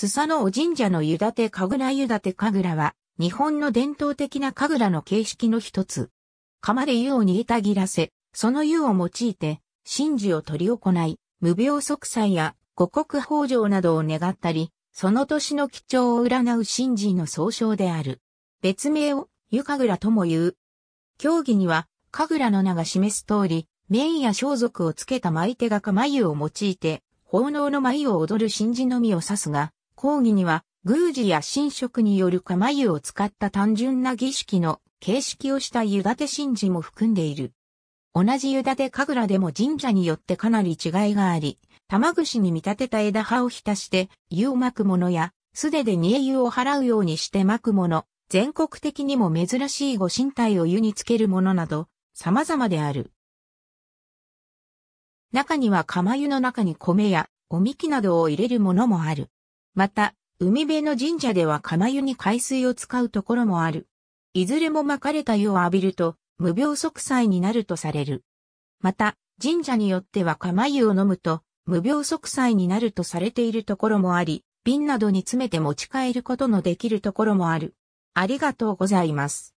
スサノオ神社の湯立て神楽湯立て神楽は、日本の伝統的な神楽の形式の一つ。釜で湯を煮えたぎらせ、その湯を用いて、神事を取り行い、無病息災や五穀豊穣などを願ったり、その年の基調を占う神事の総称である。別名を湯神楽とも言う。競技には、神楽の名が示す通り、麺や装束をつけた舞手が釜湯を用いて、奉納の舞を踊る神事のみを指すが、講義には、宮司や神職による釜湯を使った単純な儀式の形式をした湯立て神事も含んでいる。同じ湯立て神楽でも神社によってかなり違いがあり、玉串に見立てた枝葉を浸して湯を巻くものや、素手で煮え湯を払うようにして巻くもの、全国的にも珍しいご神体を湯につけるものなど、様々である。中には釜湯の中に米やおみきなどを入れるものもある。また、海辺の神社では釜湯に海水を使うところもある。いずれも巻かれた湯を浴びると、無病息災になるとされる。また、神社によっては釜湯を飲むと、無病息災になるとされているところもあり、瓶などに詰めて持ち帰ることのできるところもある。ありがとうございます。